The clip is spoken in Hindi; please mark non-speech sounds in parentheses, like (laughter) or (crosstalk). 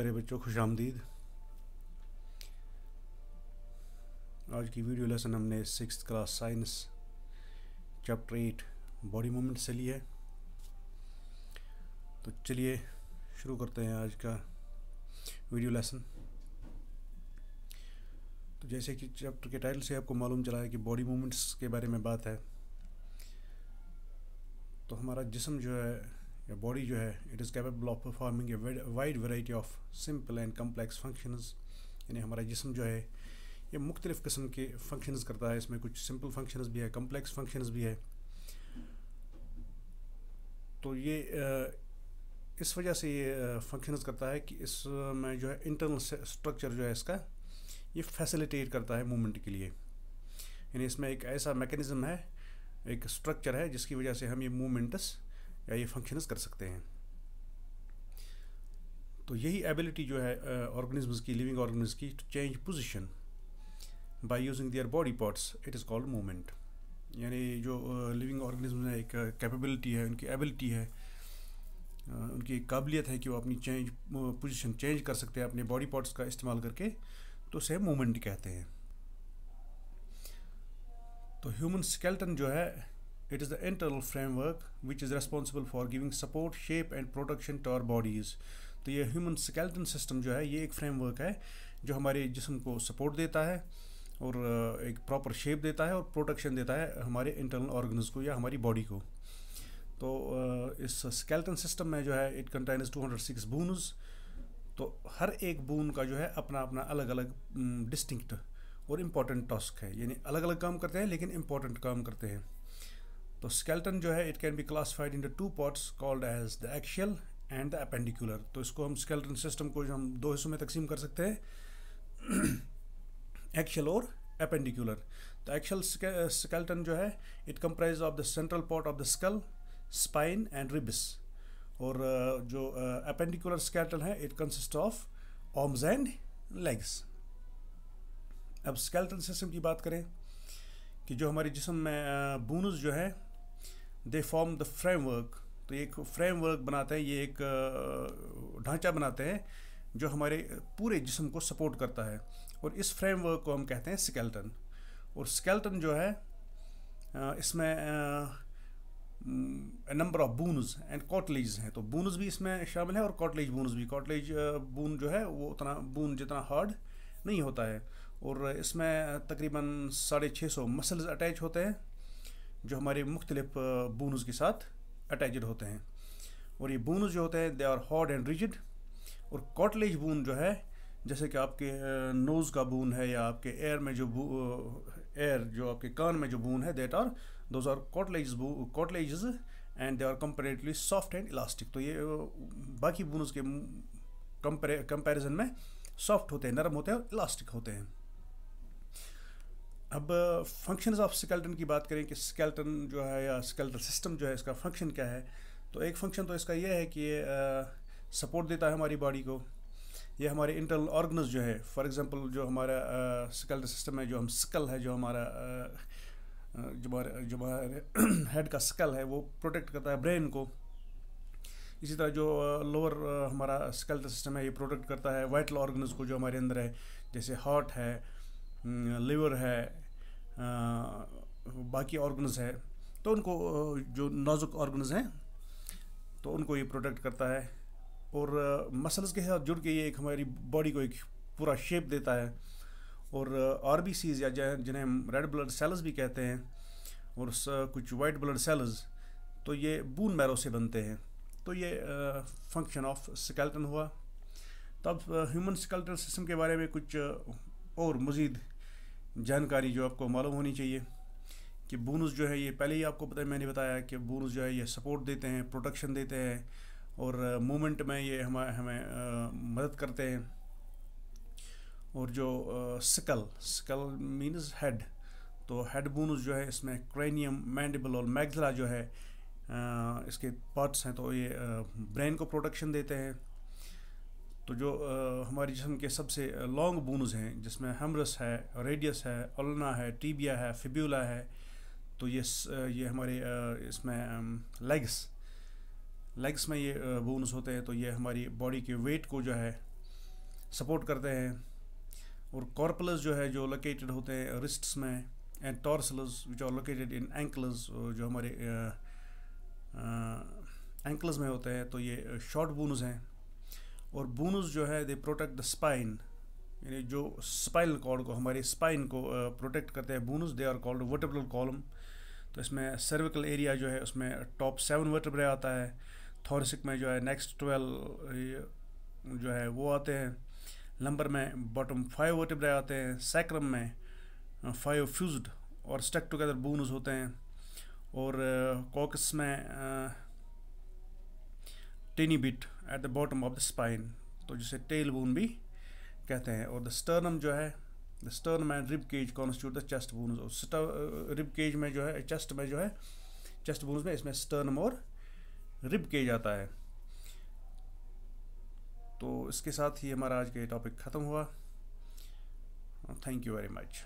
प्यारे बच्चों खुश आमदीद आज की वीडियो लेसन हमने six class science chapter eight body movement से लिया है तो चलिए शुरू करते हैं आज का वीडियो लेसन तो जैसे कि चैप्टर के टाइटल से आपको मालूम चला है कि बॉडी मूवमेंट्स के बारे में बात है तो हमारा जिसम जो है your body जो है it is capable of performing a wide variety of simple and complex functions यानी हमारा जिसम जो है ये मुख्तलिफ़ किस्म के फंक्शंस करता है इसमें कुछ सिंपल फंक्शंस भी है कम्प्लेक्स फंक्शंस भी है तो ये इस वजह से ये फंक्शंस करता है कि इसमें जो है इंटरनल स्ट्रक्चर जो है इसका ये फैसिलिटेट करता है मूवमेंट के लिए यानी इसमें एक ऐसा मैकेनिज़्म है एक स्ट्रक्चर है जिसकी वजह से हम ये मूवमेंट्स या ये फंक्शंस कर सकते हैं तो यही एबिलिटी जो है ऑर्गेनिजम्स की लिविंग ऑर्गेनिजम्स की to change position by using their body parts it is called movement यानी जो लिविंग ऑर्गेनिज्म है एक कैपेबिलिटी है उनकी एबिलिटी है उनकी एक काबिलियत है कि वो अपनी चेंज पोजिशन चेंज कर सकते हैं अपने बॉडी पार्ट्स का इस्तेमाल करके तो उसे मूवमेंट कहते हैं तो ह्यूमन स्केल्टन जो है It is the internal framework which is responsible for giving support, shape and protection to our bodies. तो ये human skeleton system जो है ये एक framework है जो हमारे जिसम को support देता है और एक proper shape देता है और protection देता है हमारे internal organs को या हमारी body को तो इस skeleton system में जो है it contains 206 bones. तो हर एक बून का जो है अपना अपना अलग अलग डिस्टिंक्ट और इम्पॉर्टेंट टास्क है यानी अलग अलग काम करते हैं लेकिन इम्पॉर्टेंट काम करते हैं तो स्केल्टन जो है it can be classified in the two parts called as the axial and the appendicular तो इसको हम स्केल्टन सिस्टम को जो हम दो हिस्सों में तकसीम कर सकते हैं एक्शियल (clears throat) और अपेंडिकुलर तो एक्शियल स्केल्टन uh, जो है it comprise of the central part of the skull spine and ribs और uh, जो अपेंडिकुलर uh, स्केल्टन है it consist of arms and legs अब स्केल्टन सिस्टम की बात करें कि जो हमारे जिसम में बोनस जो है दे फॉर्म द फ्रेमवर्क तो एक फ्रेमवर्क बनाते हैं ये एक ढांचा बनाते हैं जो हमारे पूरे जिसम को सपोर्ट करता है और इस फ्रेमवर्क को हम कहते हैं स्केल्टन और स्केल्टन जो है इसमें number of bones and cartilage हैं तो बूनज भी इसमें शामिल है और कॉटलेज बूनज भी कॉटलेज बून जो है वो उतना बून जितना हार्ड नहीं होता है और इसमें तकरीबन साढ़े छः सौ मसल्स अटैच होते हैं जो हमारे मुख्तलिफ बोनस के साथ अटैचड होते हैं और ये बोनस जो होते हैं they are hard and rigid और कॉटलेज बून जो है जैसे कि आपके नोज़ का बून है या आपके एयर में जो एयर जो आपके कान में जो बून है that are those are cartilage cartilage and they are comparatively soft and elastic तो ये बाकी बूनस के कंपेरिजन में सॉफ्ट होते हैं नरम होते हैं और इलास्टिक होते हैं अब फंक्शंस ऑफ स्केल्टन की बात करें कि स्केल्टन जो है या स्केल्टन सिस्टम जो है इसका फंक्शन क्या है तो एक फंक्शन तो इसका यह है कि ये सपोर्ट देता है हमारी बॉडी को ये हमारे इंटरनल ऑर्गनस जो है फॉर एग्जांपल जो हमारा uh, सिस्टम है जो हम स्कल है जो हमारा जो हमारे जो हमारे हेड (clears throat) का स्कल है वो प्रोटेक्ट करता है ब्रेन को इसी तरह जो लोअर हमारा स्केल्टल सिस्टम है ये प्रोटेक्ट करता है वाइटल ऑर्गनस को जो हमारे अंदर है जैसे हार्ट है लिवर है बाकी ऑर्गन्स हैं तो उनको जो नाजुक ऑर्गन्स हैं तो उनको ये प्रोटेक्ट करता है और मसल्स के साथ जुड़ के ये एक हमारी बॉडी को एक पूरा शेप देता है और आर बी सीज या जिन्हें हम रेड ब्लड सेल्स भी कहते हैं और कुछ वाइट ब्लड सेल्स तो ये बून मैरो से बनते हैं तो ये फंक्शन ऑफ स्केल्टन हुआ तब ह्यूमन स्केल्टन सिस्टम के बारे में कुछ और मज़ीद जानकारी जो आपको मालूम होनी चाहिए कि बोनस जो है ये पहले ही आपको पता है मैंने बताया कि बोनस जो है ये सपोर्ट देते हैं प्रोटेक्शन देते हैं और मोमेंट में ये हम हमें मदद करते हैं और जो स्कल स्कल मीन्स हेड तो हेड बोनस जो है इसमें क्रेनियम मैंडिबल और मैगजला जो है आ, इसके पार्ट्स हैं तो ये ब्रेन को प्रोटेक्शन देते हैं तो जो आ, हमारे जिसम के सबसे लॉन्ग बोनस हैं जिसमें हमरस है रेडियस है ओलना है टीबिया है फिब्यूला है तो ये ये हमारे इसमें लेग्स लेग्स में ये बोन्स होते हैं तो ये हमारी बॉडी के वेट को जो है सपोर्ट करते हैं और कॉर्पलस जो है जो लोकेटेड होते हैं रिस्ट्स में and tarsals which are located in ankles जो हमारे एंकल्स में होते हैं तो ये शॉर्ट बोनस हैं और बोनस जो है दे प्रोटेक्ट द स्पाइन यानी जो स्पाइनल कॉर्ड को हमारे स्पाइन को प्रोटेक्ट करते हैं bones they are called vertebral column तो इसमें सर्विकल एरिया जो है उसमें टॉप सेवन वर्टब्रे आता है थॉरसिक में जो है नेक्स्ट ट्वेल्व जो है वो आते हैं लंबर में बॉटम फाइव वर्टिब्रे आते हैं सैक्रम में फाइव फ्यूज्ड और स्टक टुगेदर बोनस होते हैं और कॉकस में tiny bit at the bottom of the spine तो जिसे टेल बोन भी कहते हैं और द स्टर्नम जो है sternum and rib cage constitute the chest bones और रिब केज uh, में जो है चेस्ट में जो है चेस्ट बोन्स में इसमें स्टर्नम और रिब केज आता है तो इसके साथ ही हमारा आज का ये टॉपिक ख़त्म हुआ थैंक यू वेरी मच